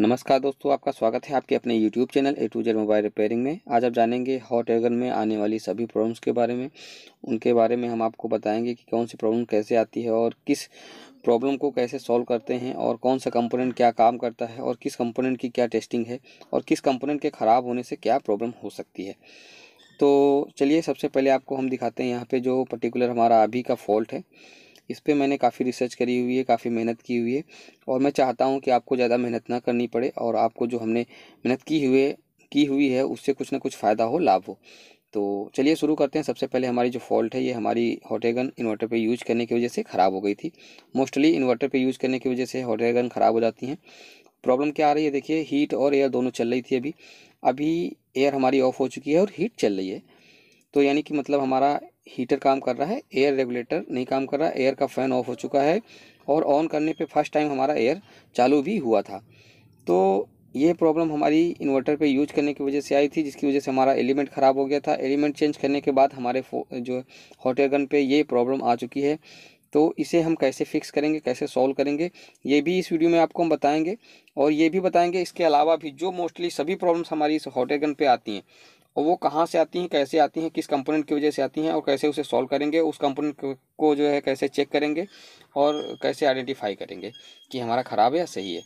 नमस्कार दोस्तों आपका स्वागत है आपके अपने YouTube channel A to Z mobile repairing में आज आप जानेंगे हॉट एयर गन में आने वाली सभी प्रॉब्लम्स के बारे में उनके बारे में हम आपको बताएंगे कि कौन सी प्रॉब्लम कैसे आती है और किस प्रॉब्लम को कैसे सॉल्व करते हैं और कौन सा कंपोनेंट क्या काम करता है और किस कंपोनेंट की क्या टेस्टिंग है और किस कंपोनेंट के ख़राब होने से क्या प्रॉब्लम हो सकती है तो चलिए सबसे पहले आपको हम दिखाते हैं यहाँ पर जो पर्टिकुलर हमारा अभी का फॉल्ट है इस पर मैंने काफ़ी रिसर्च करी हुई है काफ़ी मेहनत की हुई है और मैं चाहता हूँ कि आपको ज़्यादा मेहनत ना करनी पड़े और आपको जो हमने मेहनत की हुए की हुई है उससे कुछ ना कुछ फ़ायदा हो लाभ हो तो चलिए शुरू करते हैं सबसे पहले हमारी जो फॉल्ट है ये हमारी हॉटेगन इन्वर्टर पे यूज करने की वजह से ख़राब हो गई थी मोस्टली इन्वर्टर पे यूज करने की वजह से हॉटेगन ख़राब हो जाती हैं प्रॉब्लम क्या आ रही है देखिए हीट और एयर दोनों चल रही थी अभी अभी एयर हमारी ऑफ़ हो चुकी है और हीट चल रही है तो यानी कि मतलब हमारा हीटर काम कर रहा है एयर रेगुलेटर नहीं काम कर रहा एयर का फ़ैन ऑफ हो चुका है और ऑन करने पे फर्स्ट टाइम हमारा एयर चालू भी हुआ था तो ये प्रॉब्लम हमारी इन्वर्टर पे यूज करने की वजह से आई थी जिसकी वजह से हमारा एलिमेंट ख़राब हो गया था एलिमेंट चेंज करने के बाद हमारे जो हॉट एयर गन पे ये प्रॉब्लम आ चुकी है तो इसे हम कैसे फिक्स करेंगे कैसे सॉल्व करेंगे ये भी इस वीडियो में आपको हम बताएंगे और ये भी बताएंगे इसके अलावा भी जो मोस्टली सभी प्रॉब्लम्स हमारी इस हॉट एयर गन पर आती हैं और वो कहाँ से आती हैं कैसे आती हैं किस कंपोनेंट की वजह से आती हैं और कैसे उसे सॉल्व करेंगे उस कंपोनेंट को जो है कैसे चेक करेंगे और कैसे आइडेंटिफाई करेंगे कि हमारा ख़राब है या सही है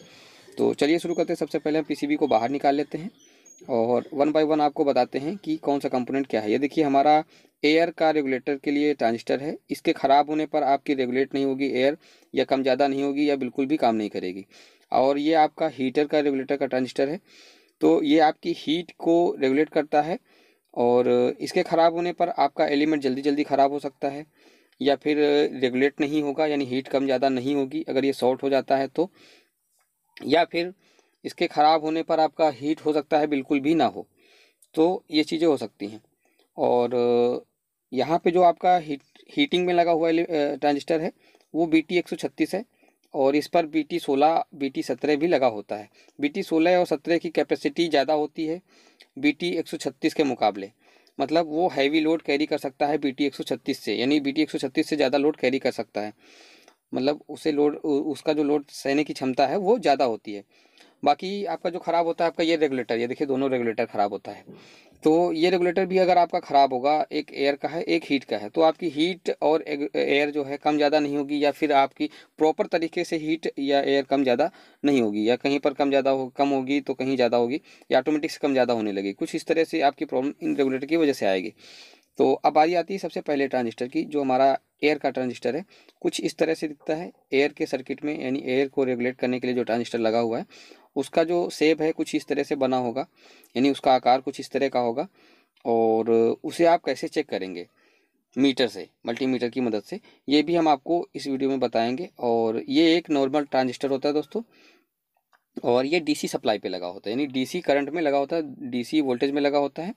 तो चलिए शुरू करते हैं सबसे पहले हम पीसीबी को बाहर निकाल लेते हैं और वन बाय वन आपको बताते हैं कि कौन सा कंपोनेंट क्या है ये देखिए हमारा एयर का रेगुलेटर के लिए ट्रांजिस्टर है इसके ख़राब होने पर आपकी रेगुलेट नहीं होगी एयर या कम ज़्यादा नहीं होगी या बिल्कुल भी काम नहीं करेगी और ये आपका हीटर का रेगुलेटर का ट्रांजिस्टर है तो ये आपकी हीट को रेगुलेट करता है और इसके ख़राब होने पर आपका एलिमेंट जल्दी जल्दी ख़राब हो सकता है या फिर रेगुलेट नहीं होगा यानी हीट कम ज़्यादा नहीं होगी अगर ये शॉर्ट हो जाता है तो या फिर इसके ख़राब होने पर आपका हीट हो सकता है बिल्कुल भी ना हो तो ये चीज़ें हो सकती हैं और यहाँ पे जो आपका हीट हीटिंग में लगा हुआ ट्रांजिस्टर है वो बी टी है और इस पर बी टी सोलह बी टी सत्रह भी लगा होता है बी टी सोलह और सत्रह की कैपेसिटी ज़्यादा होती है बी टी एक सौ छत्तीस के मुकाबले मतलब वो हैवी लोड कैरी कर सकता है बी टी एक सौ छत्तीस से यानी बी टी एक सौ छत्तीस से ज़्यादा लोड कैरी कर सकता है मतलब उसे लोड उसका जो लोड सहने की क्षमता है वो ज़्यादा होती है बाकी आपका जो ख़राब होता है आपका ये रेगुलेटर ये देखिए दोनों रेगुलेटर ख़राब होता है तो ये रेगुलेटर भी अगर आपका ख़राब होगा एक एयर का है एक हीट का है तो आपकी हीट और एयर जो है कम ज़्यादा नहीं होगी या फिर आपकी प्रॉपर तरीके से हीट या एयर कम ज़्यादा नहीं होगी या कहीं पर कम ज़्यादा हो कम होगी तो कहीं ज़्यादा होगी या ऑटोमेटिक से कम ज़्यादा होने लगेगी कुछ इस तरह से आपकी प्रॉब्लम इन रेगुलेटर की वजह से आएगी तो अब आई आती है सबसे पहले ट्रांजिस्टर की जो हमारा एयर का ट्रांजिस्टर है कुछ इस तरह से दिखता है एयर के सर्किट में यानी एयर को रेगुलेट करने के लिए जो ट्रांजिस्टर लगा हुआ है उसका जो सेब है कुछ इस तरह से बना होगा यानी उसका आकार कुछ इस तरह का होगा और उसे आप कैसे चेक करेंगे मीटर से मल्टीमीटर की मदद से ये भी हम आपको इस वीडियो में बताएंगे और ये एक नॉर्मल ट्रांजिस्टर होता है दोस्तों और ये डीसी सप्लाई पे लगा होता है यानी डीसी करंट में लगा होता है डीसी वोल्टेज में लगा होता है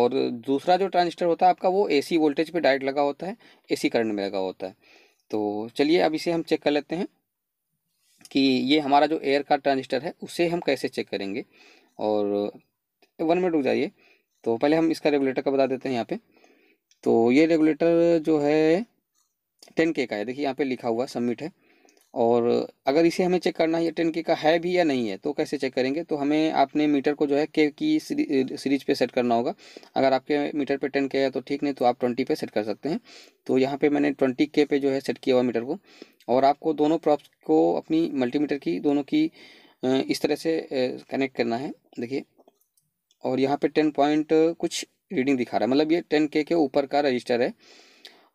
और दूसरा जो ट्रांजिस्टर होता है आपका वो एसी वोल्टेज पे डायरेक्ट लगा होता है एसी करंट में लगा होता है तो चलिए अब इसे हम चेक कर लेते हैं कि ये हमारा जो एयर का ट्रांजिस्टर है उसे हम कैसे चेक करेंगे और वन मिनट रुक जाइए तो पहले हम इसका रेगुलेटर का बता देते हैं यहाँ पे तो ये रेगुलेटर जो है टेन के का है देखिए यहाँ पे लिखा हुआ सबमिट है और अगर इसे हमें चेक करना है ये टेन के का है भी या नहीं है तो कैसे चेक करेंगे तो हमें आपने मीटर को जो है के की सीरीज पे सेट करना होगा अगर आपके मीटर पे टेन के है तो ठीक नहीं तो आप ट्वेंटी पे सेट कर सकते हैं तो यहाँ पे मैंने ट्वेंटी के पे जो है सेट किया हुआ मीटर को और आपको दोनों प्रॉप्स को अपनी मल्टीमीटर की दोनों की इस तरह से कनेक्ट करना है देखिए और यहाँ पर टेन पॉइंट कुछ रीडिंग दिखा रहा है मतलब ये टेन के ऊपर का रजिस्टर है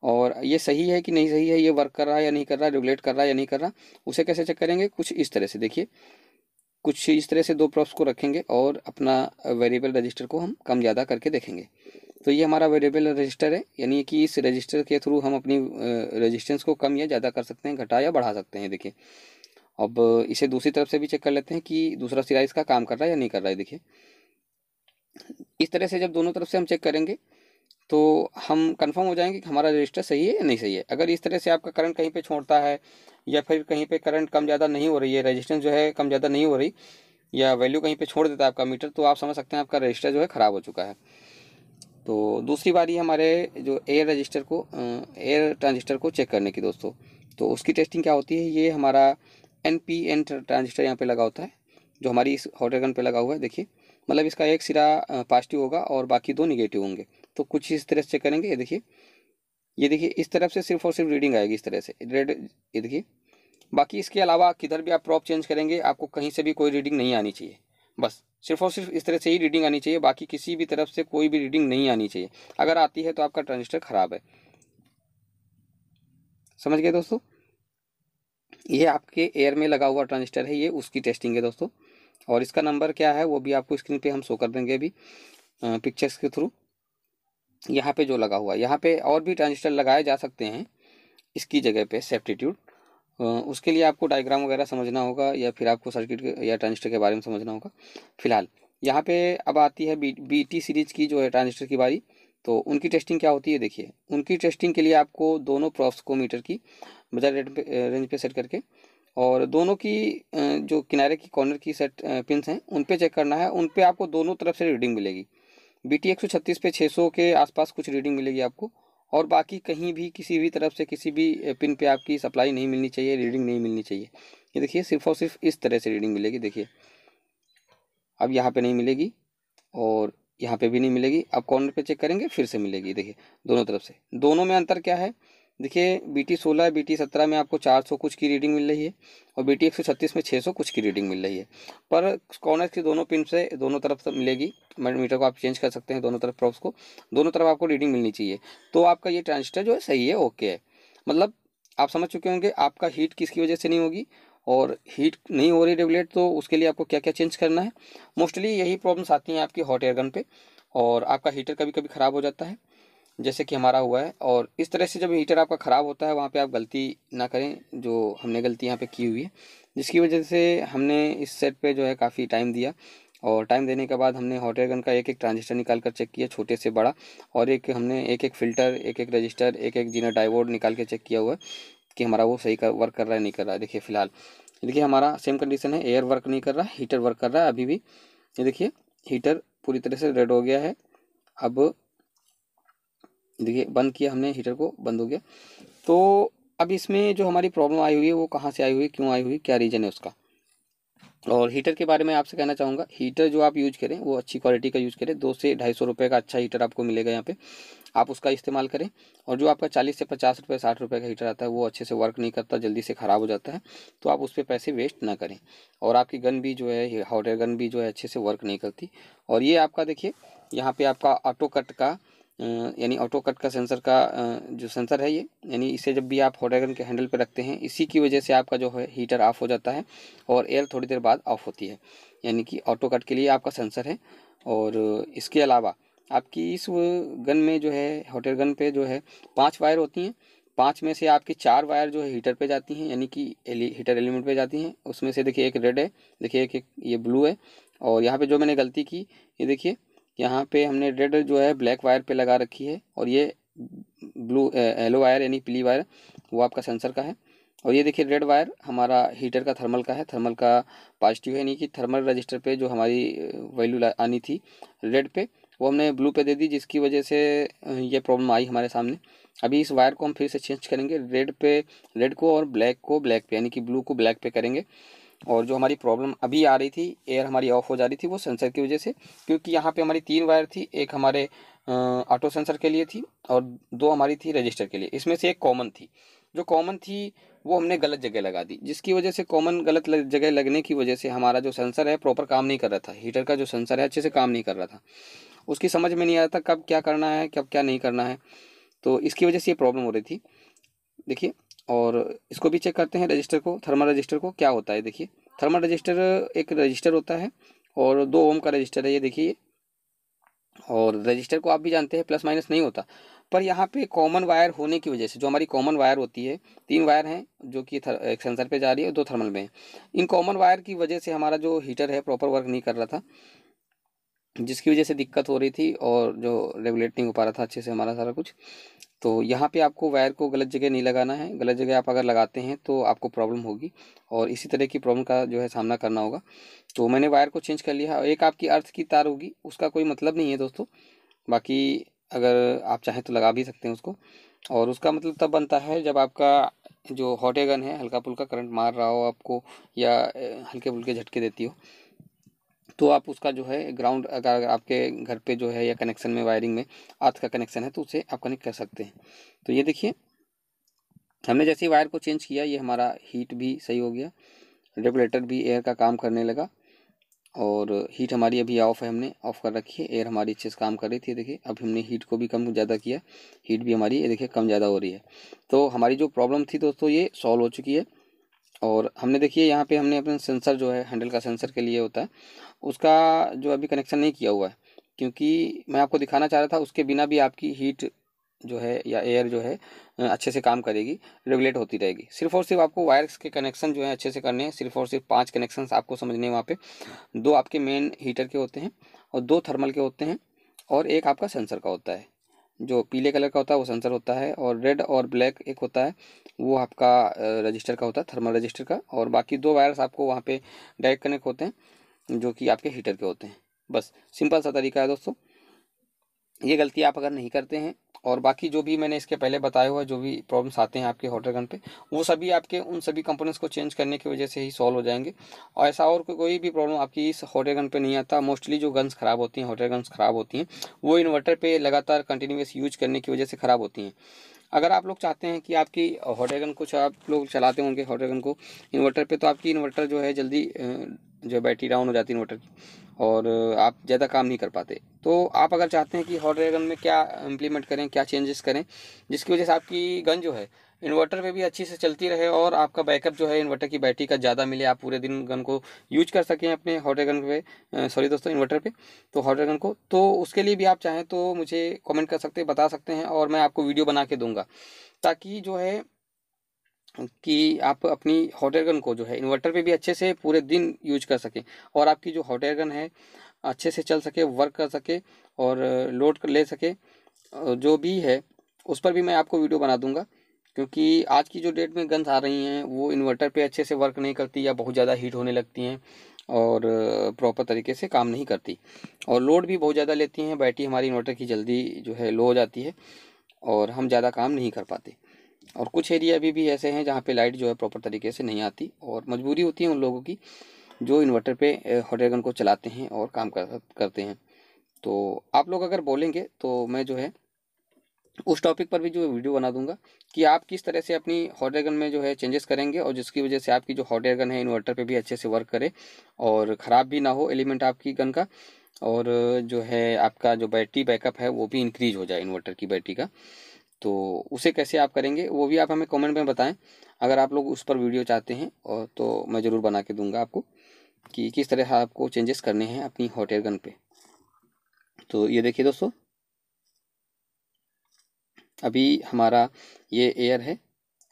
और ये सही है कि नहीं सही है ये वर्क कर रहा है या नहीं कर रहा रेगुलेट कर रहा है या नहीं कर रहा उसे कैसे चेक करेंगे कुछ इस तरह से देखिए कुछ इस तरह से दो प्रॉप्स को रखेंगे और अपना वेरिएबल रजिस्टर को हम कम ज़्यादा करके देखेंगे तो ये हमारा वेरिएबल रजिस्टर है यानी कि इस रजिस्टर के थ्रू हम अपनी रजिस्टेंस को कम या ज़्यादा कर सकते हैं घटा या बढ़ा सकते हैं देखिए अब इसे दूसरी तरफ से भी चेक कर लेते हैं कि दूसरा सिरा इसका काम कर रहा है या नहीं कर रहा है देखिए इस तरह से जब दोनों तरफ से हम चेक करेंगे तो हम कंफर्म हो जाएंगे कि हमारा रजिस्टर सही है या नहीं सही है अगर इस तरह से आपका करंट कहीं पे छोड़ता है या फिर कहीं पे करंट कम ज़्यादा नहीं हो रही है रजिस्टेंस जो है कम ज़्यादा नहीं हो रही या वैल्यू कहीं पे छोड़ देता है आपका मीटर तो आप समझ सकते हैं आपका रजिस्टर जो है ख़राब हो चुका है तो दूसरी बारी हमारे जो एयर रजिस्टर को एयर ट्रांजिस्टर को चेक करने की दोस्तों तो उसकी टेस्टिंग क्या होती है ये हमारा एन पी एन ट्रांजिस्टर यहाँ पर लगा होता है जो हमारी इस हॉटर गन पर लगा हुआ है देखिए मतलब इसका एक सिरा पॉजिटिव होगा और बाकी दो निगेटिव होंगे तो कुछ इस तरह से करेंगे ये देखिए ये देखिए इस तरफ से सिर्फ और सिर्फ रीडिंग आएगी इस तरह से रेड ये देखिए बाकी इसके अलावा किधर भी आप प्रॉप चेंज करेंगे आपको कहीं से भी कोई रीडिंग नहीं आनी चाहिए बस सिर्फ और सिर्फ इस तरह से ही रीडिंग आनी चाहिए बाकी किसी भी तरफ से कोई भी रीडिंग नहीं आनी चाहिए अगर आती है तो आपका ट्रांजिस्टर ख़राब है समझ गए दोस्तों ये आपके एयर में लगा हुआ ट्रांजिस्टर है ये उसकी टेस्टिंग है दोस्तों और इसका नंबर क्या है वो भी आपको स्क्रीन पे हम शो कर देंगे अभी पिक्चर्स के थ्रू यहाँ पे जो लगा हुआ है यहाँ पे और भी ट्रांजिस्टर लगाए जा सकते हैं इसकी जगह पे सेप्टीट्यूड उसके लिए आपको डायग्राम वगैरह समझना होगा या फिर आपको सर्किट या ट्रांजिस्टर के बारे में समझना होगा फिलहाल यहाँ पे अब आती है बी बी टी सीरीज की जो है ट्रांजिस्टर की बारी तो उनकी टेस्टिंग क्या होती है देखिए उनकी टेस्टिंग के लिए आपको दोनों प्रॉप्स को मीटर की बजाय रेट रेंज पर सेट करके और दोनों की जो किनारे की कॉर्नर की सेट पिन हैं उन पर चेक करना है उन पर आपको दोनों तरफ से रीडिंग मिलेगी बी टी पे 600 के आसपास कुछ रीडिंग मिलेगी आपको और बाकी कहीं भी किसी भी तरफ से किसी भी पिन पे आपकी सप्लाई नहीं मिलनी चाहिए रीडिंग नहीं मिलनी चाहिए ये देखिए सिर्फ और सिर्फ इस तरह से रीडिंग मिलेगी देखिए अब यहाँ पे नहीं मिलेगी और यहाँ पे भी नहीं मिलेगी अब कॉर्नर पे चेक करेंगे फिर से मिलेगी देखिए दोनों तरफ से दोनों में अंतर क्या है देखिए बी टी सोलह बी टी सत्रह में आपको चार सौ कुछ की रीडिंग मिल रही है और बी टी एक सौ छत्तीस में छः सौ कुछ की रीडिंग मिल रही है पर कॉर्नर की दोनों पिन से दोनों तरफ से मिलेगी मीटर को आप चेंज कर सकते हैं दोनों तरफ प्रॉप्स को दोनों तरफ आपको रीडिंग मिलनी चाहिए तो आपका ये ट्रांजिस्टर जो है सही है ओके है मतलब आप समझ चुके होंगे आपका हीट किसकी वजह से नहीं होगी और हीट नहीं हो रही रेगुलेट तो उसके लिए आपको क्या क्या चेंज करना है मोस्टली यही प्रॉब्लम्स आती हैं आपकी हॉट एयर गन पे और आपका हीटर कभी कभी ख़राब हो जाता है जैसे कि हमारा हुआ है और इस तरह से जब हीटर आपका ख़राब होता है वहाँ पे आप गलती ना करें जो हमने गलती यहाँ पे की हुई है जिसकी वजह से हमने इस सेट पे जो है काफ़ी टाइम दिया और टाइम देने के बाद हमने हॉट एयर गन का एक एक ट्रांजिस्टर निकाल कर चेक किया छोटे से बड़ा और एक हमने एक एक फ़िल्टर एक एक रजिस्टर एक एक जीना डाइवोर्ड निकाल के चेक किया हुआ है कि हमारा वो सही कर वर्क कर रहा है नहीं कर रहा है देखिए फ़िलहाल देखिए हमारा सेम कंडीशन है एयर वर्क नहीं कर रहा हीटर वर्क कर रहा है अभी भी ये देखिए हीटर पूरी तरह से रेड हो गया है अब देखिए बंद किया हमने हीटर को बंद हो गया तो अब इसमें जो हमारी प्रॉब्लम आई हुई है वो कहाँ से आई हुई क्यों आई हुई क्या रीज़न है उसका और हीटर के बारे में आपसे कहना चाहूँगा हीटर जो आप यूज करें वो अच्छी क्वालिटी का यूज़ करें दो से ढाई सौ रुपये का अच्छा हीटर आपको मिलेगा यहाँ पे आप उसका इस्तेमाल करें और जो आपका चालीस से पचास रुपये साठ रुपये का हीटर आता है वो अच्छे से वर्क नहीं करता जल्दी से ख़राब हो जाता है तो आप उस पर पैसे वेस्ट ना करें और आपकी गन भी जो है हॉट एयर गन भी जो है अच्छे से वर्क नहीं करती और ये आपका देखिए यहाँ पर आपका ऑटो कट का यानी ऑटो कट का सेंसर का जो सेंसर है ये यानी इसे जब भी आप हॉटगन के हैंडल पर रखते हैं इसी की वजह से आपका जो है हीटर ऑफ हो जाता है और एयर थोड़ी देर बाद ऑफ होती है यानी कि ऑटो कट के लिए आपका सेंसर है और इसके अलावा आपकी इस गन में जो है हॉटर गन पे जो है पाँच वायर होती हैं पाँच में से आपकी चार वायर जो है हीटर पे जाती हैं यानी कि एली, हीटर एलिमेंट पे जाती हैं उसमें से देखिए एक रेड है देखिए एक, एक ये ब्लू है और यहाँ पे जो मैंने गलती की ये देखिए यहाँ पे हमने रेड जो है ब्लैक वायर पे लगा रखी है और ये ब्लू येलो वायर यानी पीली वायर वो आपका सेंसर का है और ये देखिए रेड वायर हमारा हीटर का थर्मल का है थर्मल का पॉजिटिव है यानी कि थर्मल रजिस्टर पे जो हमारी वैल्यू आनी थी रेड पे वो हमने ब्लू पे दे दी जिसकी वजह से ये प्रॉब्लम आई हमारे सामने अभी इस वायर को हम फिर से चेंज करेंगे रेड पे रेड को और ब्लैक को ब्लैक पे यानी कि ब्लू को ब्लैक पे करेंगे और जो हमारी प्रॉब्लम अभी आ रही थी एयर हमारी ऑफ हो जा रही थी वो सेंसर की वजह से क्योंकि यहाँ पे हमारी तीन वायर थी एक हमारे ऑटो सेंसर के लिए थी और दो हमारी थी रजिस्टर के लिए इसमें से एक कॉमन थी जो कॉमन थी वो हमने गलत जगह लगा दी जिसकी वजह से कॉमन गलत लग, जगह लगने की वजह से हमारा जो सेंसर है प्रॉपर काम नहीं कर रहा था हीटर का जो सेंसर है अच्छे से काम नहीं कर रहा था उसकी समझ में नहीं आ रहा था कब क्या करना है कब क्या नहीं करना है तो इसकी वजह से ये प्रॉब्लम हो रही थी देखिए और इसको भी चेक करते हैं रजिस्टर को थर्मल रजिस्टर को क्या होता है देखिए थर्मल रजिस्टर एक रजिस्टर होता है और दो ओम का रजिस्टर है ये देखिए और रजिस्टर को आप भी जानते हैं प्लस माइनस नहीं होता पर यहाँ पे कॉमन वायर होने की वजह से जो हमारी कॉमन वायर होती है तीन वायर हैं जो कि एक सेंसर पे जा रही है दो थर्मल में इन कॉमन वायर की वजह से हमारा जो हीटर है प्रॉपर वर्क नहीं कर रहा था जिसकी वजह से दिक्कत हो रही थी और जो रेगुलेट नहीं हो पा रहा था अच्छे से हमारा सारा कुछ तो यहाँ पे आपको वायर को गलत जगह नहीं लगाना है गलत जगह आप अगर लगाते हैं तो आपको प्रॉब्लम होगी और इसी तरह की प्रॉब्लम का जो है सामना करना होगा तो मैंने वायर को चेंज कर लिया और एक आपकी अर्थ की तार होगी उसका कोई मतलब नहीं है दोस्तों बाकी अगर आप चाहें तो लगा भी सकते हैं उसको और उसका मतलब तब बनता है जब आपका जो हॉटे गन है हल्का फुल्का करंट मार रहा हो आपको या हल्के फुल्के झटके देती हो तो आप उसका जो है ग्राउंड अगर आपके घर पे जो है या कनेक्शन में वायरिंग में अर्थ का कनेक्शन है तो उसे आप कनेक्ट कर सकते हैं तो ये देखिए हमने जैसे वायर को चेंज किया ये हमारा हीट भी सही हो गया रेगुलेटर भी एयर का काम करने लगा और हीट हमारी अभी ऑफ है हमने ऑफ कर रखी है एयर हमारी अच्छे से काम कर रही थी देखिए अब हमने हीट को भी कम ज़्यादा किया हीट भी हमारी ये देखिए कम ज़्यादा हो रही है तो हमारी जो प्रॉब्लम थी दोस्तों ये सॉल्व हो चुकी है और हमने देखिए यहाँ पे हमने अपने सेंसर जो है हैंडल का सेंसर के लिए होता है उसका जो अभी कनेक्शन नहीं किया हुआ है क्योंकि मैं आपको दिखाना चाह रहा था उसके बिना भी आपकी हीट जो है या एयर जो है अच्छे से काम करेगी रेगुलेट होती रहेगी सिर्फ और सिर्फ आपको वायर्स के कनेक्शन जो है अच्छे से करने हैं सिर्फ और सिर्फ पांच कनेक्शंस आपको समझने हैं वहाँ पे दो आपके मेन हीटर के होते हैं और दो थर्मल के होते हैं और एक आपका सेंसर का होता है जो पीले कलर का होता है वो सेंसर होता है और रेड और ब्लैक एक होता है वो आपका रजिस्टर का होता है थर्मल रजिस्टर का और बाकी दो वायर्स आपको वहाँ पर डायरेक्ट कनेक्ट होते हैं जो कि आपके हीटर के होते हैं बस सिंपल सा तरीका है दोस्तों ये गलती आप अगर नहीं करते हैं और बाकी जो भी मैंने इसके पहले बताया हुआ जो भी प्रॉब्लम्स आते हैं आपके हॉटर गन पे वो सभी आपके उन सभी कंपोनेंट्स को चेंज करने की वजह से ही सॉल्व हो जाएंगे और ऐसा और को, कोई भी प्रॉब्लम आपकी इस हॉटर गन पे नहीं आता मोस्टली जो गन्स ख़राब होती हैं हॉटर गन्स ख़राब होती हैं वो इन्वर्टर पर लगातार कंटिन्यूस यूज करने की वजह से ख़राब होती हैं अगर आप लोग चाहते हैं कि आपकी हॉटर गन कुछ आप लोग चलाते होंगे हॉटर गन को इन्वर्टर पर तो आपकी इन्वर्टर जो है जल्दी जो बैटरी डाउन हो जाती है इन्वर्टर की और आप ज़्यादा काम नहीं कर पाते तो आप अगर चाहते हैं कि हॉट एयर गन में क्या इम्प्लीमेंट करें क्या चेंजेस करें जिसकी वजह से आपकी गन जो है इन्वर्टर पे भी अच्छी से चलती रहे और आपका बैकअप जो है इन्वर्टर की बैटरी का ज़्यादा मिले आप पूरे दिन गन को यूज कर सकें अपने हॉट एयर गन पे सॉरी दोस्तों इन्वर्टर पे तो हॉट एयर गन को तो उसके लिए भी आप चाहें तो मुझे कमेंट कर सकते बता सकते हैं और मैं आपको वीडियो बना के दूंगा ताकि जो है कि आप अपनी हॉट एयर गन को जो है इन्वर्टर पे भी अच्छे से पूरे दिन यूज कर सकें और आपकी जो हॉट एयर गन है अच्छे से चल सके वर्क कर सके और लोड ले सके जो भी है उस पर भी मैं आपको वीडियो बना दूंगा क्योंकि आज की जो डेट में गन्स आ रही हैं वो इन्वर्टर पे अच्छे से वर्क नहीं करती या बहुत ज़्यादा हीट होने लगती हैं और प्रॉपर तरीके से काम नहीं करती और लोड भी बहुत ज़्यादा लेती हैं बैटरी हमारी इन्वर्टर की जल्दी जो है लो हो जाती है और हम ज़्यादा काम नहीं कर पाते और कुछ एरिया अभी भी ऐसे हैं जहाँ पे लाइट जो है प्रॉपर तरीके से नहीं आती और मजबूरी होती है उन लोगों की जो इन्वर्टर पे हॉट एयर गन को चलाते हैं और काम कर करते हैं तो आप लोग अगर बोलेंगे तो मैं जो है उस टॉपिक पर भी जो वीडियो बना दूंगा कि आप किस तरह से अपनी हॉट एयर गन में जो है चेंजेस करेंगे और जिसकी वजह से आपकी जो हॉट एयर गन है इन्वर्टर पर भी अच्छे से वर्क करे और ख़राब भी ना हो एलिमेंट आपकी गन का और जो है आपका जो बैटरी बैकअप है वो भी इंक्रीज हो जाए इन्वर्टर की बैटरी का तो उसे कैसे आप करेंगे वो भी आप हमें कमेंट में बताएं अगर आप लोग उस पर वीडियो चाहते हैं और तो मैं ज़रूर बना के दूंगा आपको कि किस तरह आपको चेंजेस करने हैं अपनी हॉट एयर गन पे तो ये देखिए दोस्तों अभी हमारा ये एयर है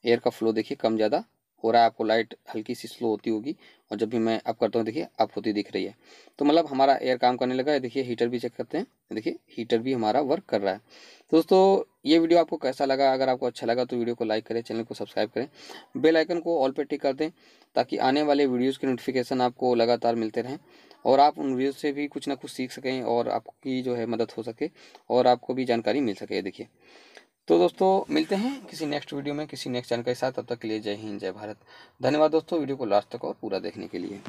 एयर का फ्लो देखिए कम ज़्यादा हो रहा है आपको लाइट हल्की सी स्लो होती होगी और जब भी मैं अप करता हूँ देखिए अप होती दिख रही है तो मतलब हमारा एयर काम करने लगा है देखिए हीटर भी चेक करते हैं देखिए हीटर भी हमारा वर्क कर रहा है दोस्तों ये वीडियो आपको कैसा लगा अगर आपको अच्छा लगा तो वीडियो को लाइक करें चैनल को सब्सक्राइब करें बेल आइकन को ऑल पर टिक कर दें ताकि आने वाले वीडियोस के नोटिफिकेशन आपको लगातार मिलते रहें और आप उन वीडियो से भी कुछ ना कुछ सीख सकें और आपकी जो है मदद हो सके और आपको भी जानकारी मिल सके देखिए तो दोस्तों मिलते हैं किसी नेक्स्ट वीडियो में किसी नेक्स्ट जानकारी के साथ तब तक के लिए जय हिंद जय भारत धन्यवाद दोस्तों वीडियो को लास्ट तक और पूरा देखने के लिए